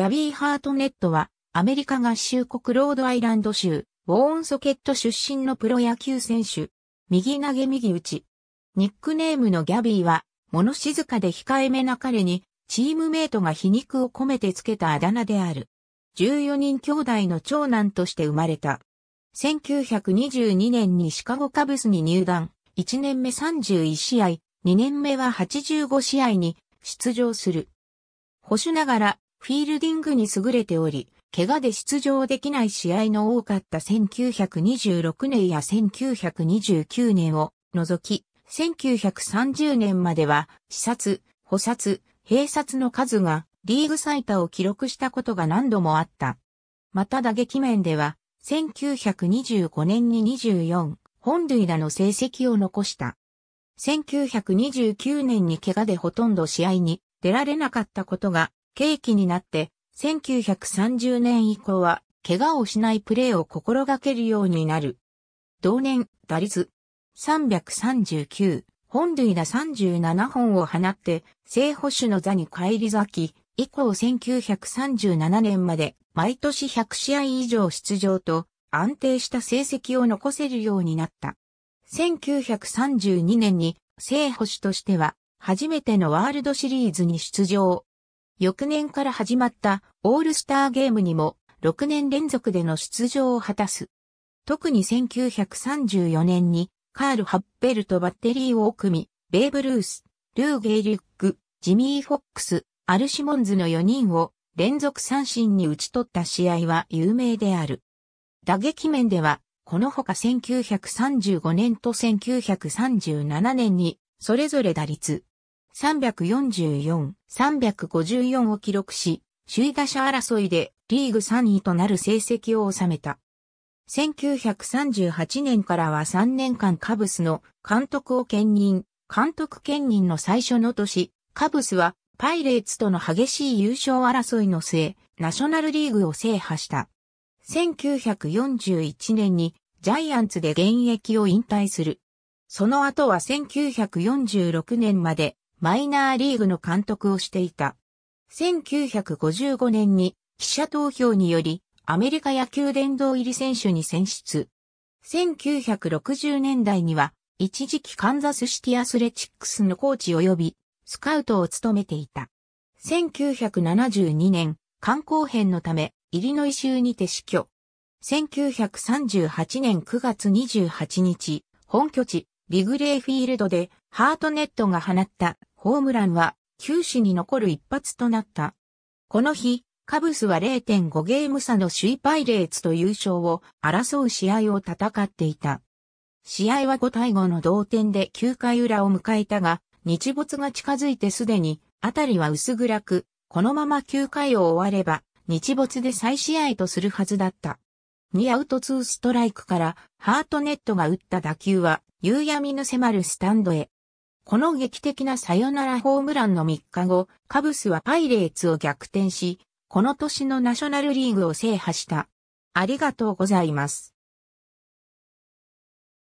ギャビー・ハートネットは、アメリカ合衆国ロードアイランド州、ウォーンソケット出身のプロ野球選手。右投げ右打ち。ニックネームのギャビーは、物静かで控えめな彼に、チームメイトが皮肉を込めてつけたあだ名である。14人兄弟の長男として生まれた。1922年にシカゴカブスに入団、1年目31試合、2年目は85試合に出場する。保守ながらフィールディングに優れており、怪我で出場できない試合の多かった1926年や1929年を除き、1930年までは、視察、補殺、閉殺の数がリーグ最多を記録したことが何度もあった。また打撃面では、1925年に24本塁打の成績を残した。1929年に怪我でほとんど試合に出られなかったことが契機になって、1930年以降は、怪我をしないプレーを心がけるようになる。同年、打率339、本塁打37本を放って、正捕手の座に返り咲き、以降1937年まで毎年100試合以上出場と安定した成績を残せるようになった。1932年に正捕手としては初めてのワールドシリーズに出場。翌年から始まったオールスターゲームにも6年連続での出場を果たす。特に1934年にカール・ハッペルとバッテリーを組み、ベーブ・ルース、ルー・ゲイリュック、ジミー・フォックス、アルシモンズの4人を連続三振に打ち取った試合は有名である。打撃面では、このほか1935年と1937年に、それぞれ打率、344、354を記録し、首位打者争いでリーグ3位となる成績を収めた。1938年からは3年間カブスの監督を兼任、監督兼任の最初の年、カブスはパイレーツとの激しい優勝争いの末、ナショナルリーグを制覇した。1941年にジャイアンツで現役を引退する。その後は1946年までマイナーリーグの監督をしていた。1955年に記者投票によりアメリカ野球殿堂入り選手に選出。1960年代には一時期カンザスシティアスレチックスのコーチ及びスカウトを務めていた。1972年、観光編のためイリノイ州にて死去。1938年9月28日、本拠地、ビグレーフィールドでハートネットが放ったホームランは球史に残る一発となった。この日、カブスは0.5ゲーム差の首位パイレーツと優勝を争う試合を戦っていた。試合は5対5の同点で9回裏を迎えたが、日没が近づいてすでに、あたりは薄暗く、このまま9回を終われば、日没で再試合とするはずだった。2アウト2ストライクから、ハートネットが打った打球は、夕闇の迫るスタンドへ、この劇的なサヨナラホームランの3日後、カブスはパイレーツを逆転し、この年のナショナルリーグを制覇した。ありがとうございます。